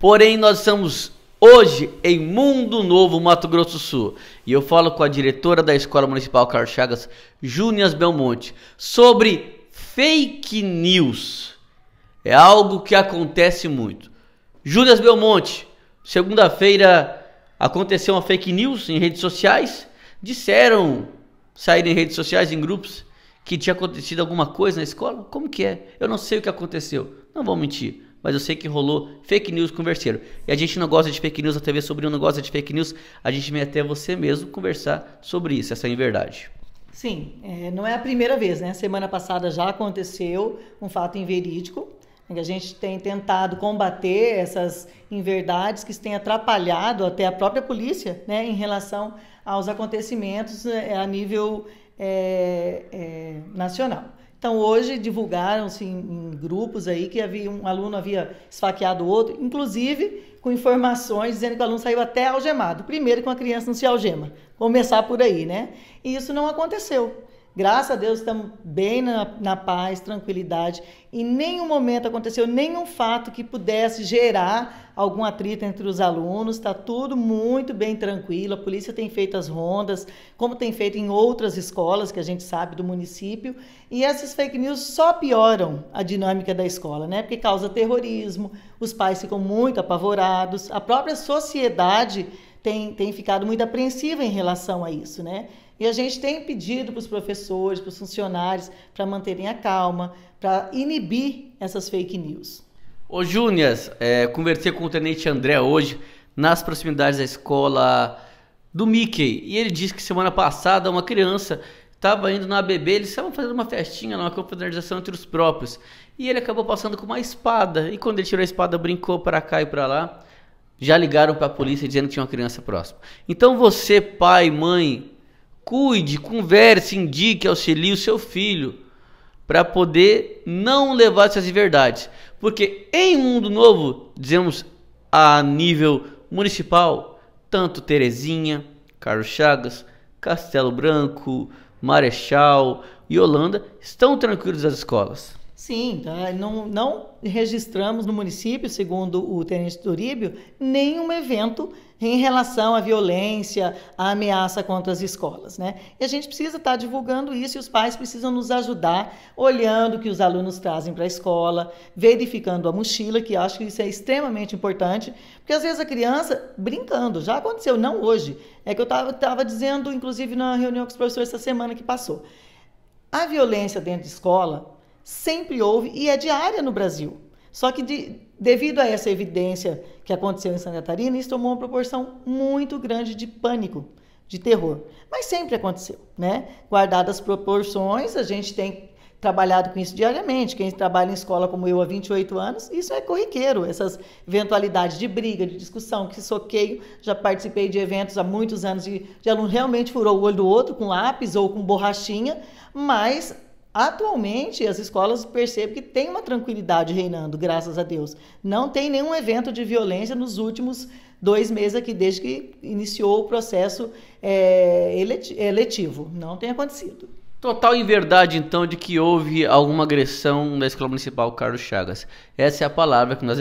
Porém, nós estamos hoje em Mundo Novo, Mato Grosso do Sul. E eu falo com a diretora da Escola Municipal Carlos Chagas, Júnias Belmonte, sobre fake news. É algo que acontece muito. Júnias Belmonte, segunda-feira aconteceu uma fake news em redes sociais. Disseram, sair em redes sociais, em grupos, que tinha acontecido alguma coisa na escola? Como que é? Eu não sei o que aconteceu. Não vou mentir mas eu sei que rolou fake news com o E a gente não gosta de fake news, a TV sobre, não gosta de fake news, a gente vem até você mesmo conversar sobre isso, essa é a verdade. Sim, é, não é a primeira vez, né? Semana passada já aconteceu um fato inverídico, que a gente tem tentado combater essas inverdades que têm atrapalhado até a própria polícia, né, em relação aos acontecimentos é, a nível é, é, nacional. Então hoje divulgaram-se em, em, grupos aí que havia um aluno havia esfaqueado outro, inclusive com informações dizendo que o aluno saiu até algemado. Primeiro que uma criança não se algema. Começar por aí, né? E isso não aconteceu. Graças a Deus estamos bem na, na paz, tranquilidade. Em nenhum momento aconteceu nenhum fato que pudesse gerar algum atrito entre os alunos. Está tudo muito bem tranquilo. A polícia tem feito as rondas, como tem feito em outras escolas que a gente sabe do município. E essas fake news só pioram a dinâmica da escola, né? Porque causa terrorismo, os pais ficam muito apavorados, a própria sociedade tem, tem ficado muito apreensiva em relação a isso, né? E a gente tem pedido para os professores, para os funcionários, para manterem a calma, para inibir essas fake news. Ô Júnias, é, conversei com o tenente André hoje nas proximidades da escola do Mickey. E ele disse que semana passada uma criança estava indo na ABB, eles estavam fazendo uma festinha, uma confraternização entre os próprios. E ele acabou passando com uma espada. E quando ele tirou a espada, brincou para cá e para lá. Já ligaram para a polícia dizendo que tinha uma criança próxima. Então você, pai, mãe, cuide, converse, indique, auxilie o seu filho para poder não levar essas verdades. Porque em mundo novo, dizemos a nível municipal, tanto Terezinha, Carlos Chagas, Castelo Branco, Marechal e Holanda estão tranquilos nas escolas. Sim, tá? não, não registramos no município, segundo o tenente Turíbio, nenhum evento em relação à violência, à ameaça contra as escolas. Né? E a gente precisa estar tá divulgando isso e os pais precisam nos ajudar, olhando o que os alunos trazem para a escola, verificando a mochila, que acho que isso é extremamente importante, porque às vezes a criança, brincando, já aconteceu, não hoje, é que eu estava dizendo, inclusive, na reunião com os professores essa semana que passou. A violência dentro de escola sempre houve e é diária no Brasil. Só que de, devido a essa evidência que aconteceu em Santa Catarina, isso tomou uma proporção muito grande de pânico, de terror. Mas sempre aconteceu, né? Guardadas as proporções, a gente tem trabalhado com isso diariamente. Quem trabalha em escola como eu há 28 anos, isso é corriqueiro, essas eventualidades de briga, de discussão, que soqueio. Já participei de eventos há muitos anos de, de aluno realmente furou o olho do outro com lápis ou com borrachinha, mas Atualmente, as escolas percebem que tem uma tranquilidade reinando, graças a Deus. Não tem nenhum evento de violência nos últimos dois meses aqui, desde que iniciou o processo é, eletivo. É, Não tem acontecido. Total inverdade, então, de que houve alguma agressão na Escola Municipal Carlos Chagas. Essa é a palavra que nós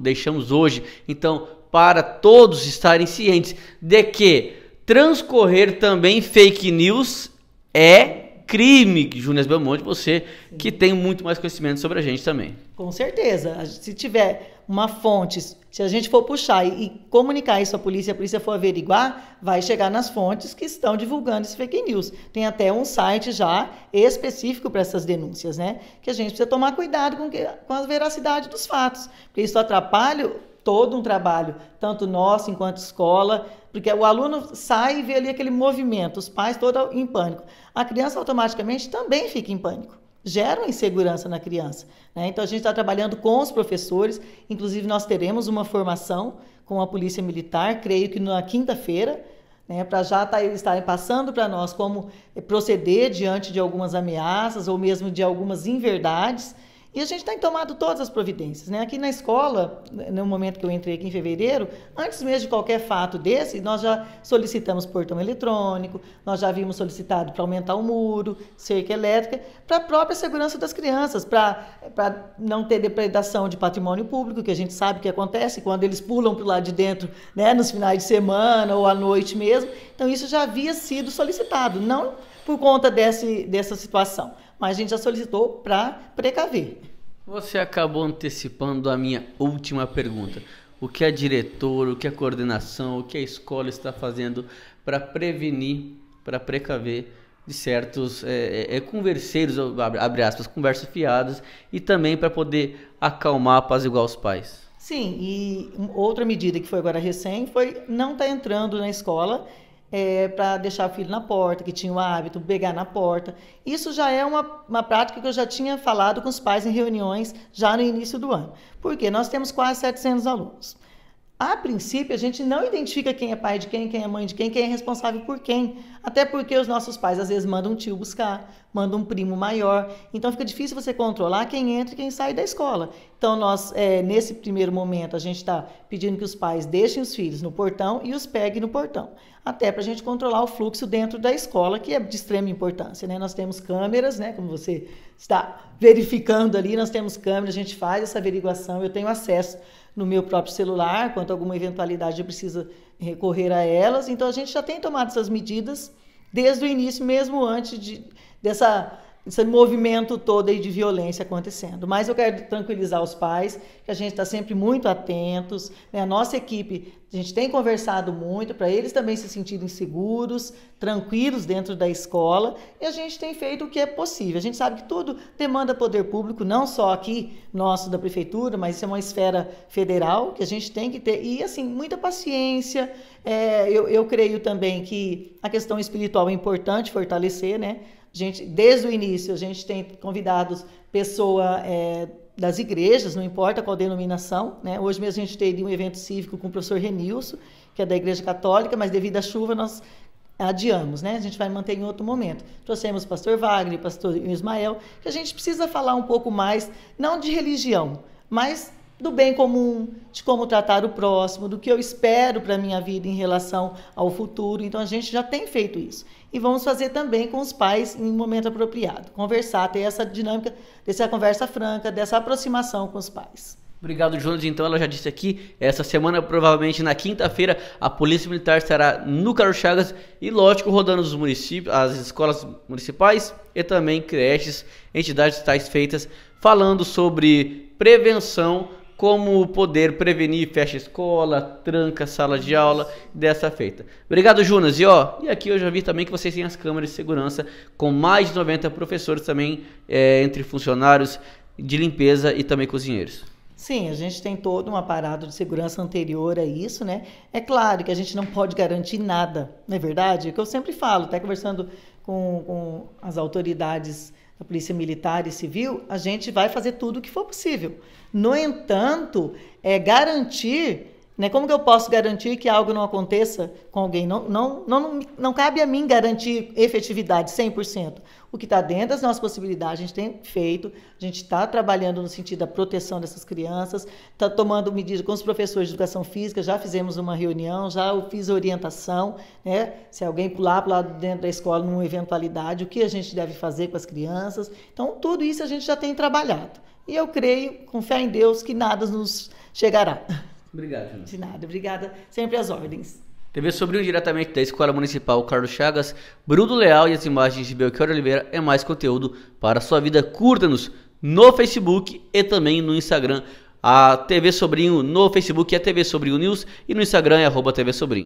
deixamos hoje. Então, para todos estarem cientes de que transcorrer também fake news é crime, Júnior Belmonte, você que tem muito mais conhecimento sobre a gente também. Com certeza. Se tiver uma fonte, se a gente for puxar e, e comunicar isso à polícia, a polícia for averiguar, vai chegar nas fontes que estão divulgando esse fake news. Tem até um site já específico para essas denúncias, né? Que a gente precisa tomar cuidado com, que, com a veracidade dos fatos, porque isso atrapalha todo um trabalho, tanto nosso enquanto escola, porque o aluno sai e vê ali aquele movimento, os pais todos em pânico. A criança automaticamente também fica em pânico uma insegurança na criança. Né? Então, a gente está trabalhando com os professores, inclusive nós teremos uma formação com a Polícia Militar, creio que na quinta-feira, né? para já tá, eles estarem passando para nós como proceder diante de algumas ameaças ou mesmo de algumas inverdades e a gente tem tomado todas as providências. Né? Aqui na escola, no momento que eu entrei aqui em fevereiro, antes mesmo de qualquer fato desse, nós já solicitamos portão eletrônico, nós já havíamos solicitado para aumentar o muro, cerca elétrica, para a própria segurança das crianças, para não ter depredação de patrimônio público, que a gente sabe que acontece quando eles pulam para o lado de dentro né, nos finais de semana ou à noite mesmo. Então, isso já havia sido solicitado, não por conta desse, dessa situação mas a gente já solicitou para precaver. Você acabou antecipando a minha última pergunta. O que a diretora, o que a coordenação, o que a escola está fazendo para prevenir, para precaver de certos é, é, é converseiros, abre aspas, conversas fiadas, e também para poder acalmar, apaziguar os pais? Sim, e outra medida que foi agora recém foi não estar tá entrando na escola é, para deixar o filho na porta, que tinha o hábito de pegar na porta. Isso já é uma, uma prática que eu já tinha falado com os pais em reuniões já no início do ano. Porque nós temos quase 700 alunos. A princípio, a gente não identifica quem é pai de quem, quem é mãe de quem, quem é responsável por quem. Até porque os nossos pais às vezes mandam um tio buscar, manda um primo maior. Então fica difícil você controlar quem entra e quem sai da escola. Então, nós, é, nesse primeiro momento, a gente está pedindo que os pais deixem os filhos no portão e os peguem no portão. Até para a gente controlar o fluxo dentro da escola, que é de extrema importância. Né? Nós temos câmeras, né? como você está verificando ali, nós temos câmeras, a gente faz essa averiguação, eu tenho acesso no meu próprio celular, quanto a alguma eventualidade eu preciso recorrer a elas. Então, a gente já tem tomado essas medidas desde o início, mesmo antes de dessa esse movimento todo aí de violência acontecendo. Mas eu quero tranquilizar os pais, que a gente está sempre muito atentos. Né? A nossa equipe, a gente tem conversado muito para eles também se sentirem seguros, tranquilos dentro da escola. E a gente tem feito o que é possível. A gente sabe que tudo demanda poder público, não só aqui nosso da prefeitura, mas isso é uma esfera federal que a gente tem que ter. E, assim, muita paciência. É, eu, eu creio também que a questão espiritual é importante fortalecer, né? gente, desde o início, a gente tem convidados pessoa é, das igrejas, não importa qual denominação. Né? Hoje mesmo a gente teve um evento cívico com o professor Renilson, que é da Igreja Católica, mas devido à chuva nós adiamos, né? A gente vai manter em outro momento. Trouxemos o pastor Wagner, o pastor Ismael, que a gente precisa falar um pouco mais, não de religião, mas do bem comum, de como tratar o próximo, do que eu espero para a minha vida em relação ao futuro. Então a gente já tem feito isso. E vamos fazer também com os pais em um momento apropriado. Conversar, ter essa dinâmica, dessa conversa franca, dessa aproximação com os pais. Obrigado, Jonas. Então, ela já disse aqui, essa semana, provavelmente na quinta-feira, a Polícia Militar estará no Carlos Chagas e, lógico, rodando os municípios, as escolas municipais e também creches, entidades tais feitas, falando sobre prevenção como poder prevenir fecha escola, tranca sala de aula dessa feita. Obrigado, Junas. E ó, e aqui eu já vi também que vocês têm as câmeras de segurança com mais de 90 professores também é, entre funcionários de limpeza e também cozinheiros. Sim, a gente tem todo um aparato de segurança anterior a isso, né? É claro que a gente não pode garantir nada, não é verdade? É o que eu sempre falo, até tá conversando com, com as autoridades da Polícia Militar e Civil, a gente vai fazer tudo o que for possível. No entanto, é garantir né? Como que eu posso garantir que algo não aconteça com alguém? Não, não, não, não cabe a mim garantir efetividade 100%. O que está dentro das nossas possibilidades, a gente tem feito, a gente está trabalhando no sentido da proteção dessas crianças, está tomando medidas com os professores de educação física, já fizemos uma reunião, já fiz orientação, né? se alguém pular para lá dentro da escola numa eventualidade, o que a gente deve fazer com as crianças. Então, tudo isso a gente já tem trabalhado. E eu creio, com fé em Deus, que nada nos chegará. Obrigado, Júnior. De nada, obrigada. Sempre às ordens. TV Sobrinho diretamente da Escola Municipal Carlos Chagas, Bruno Leal e as imagens de Belchior Oliveira é mais conteúdo para sua vida. Curta-nos no Facebook e também no Instagram. A TV Sobrinho no Facebook é TV Sobrinho News e no Instagram é arroba TV Sobrinho.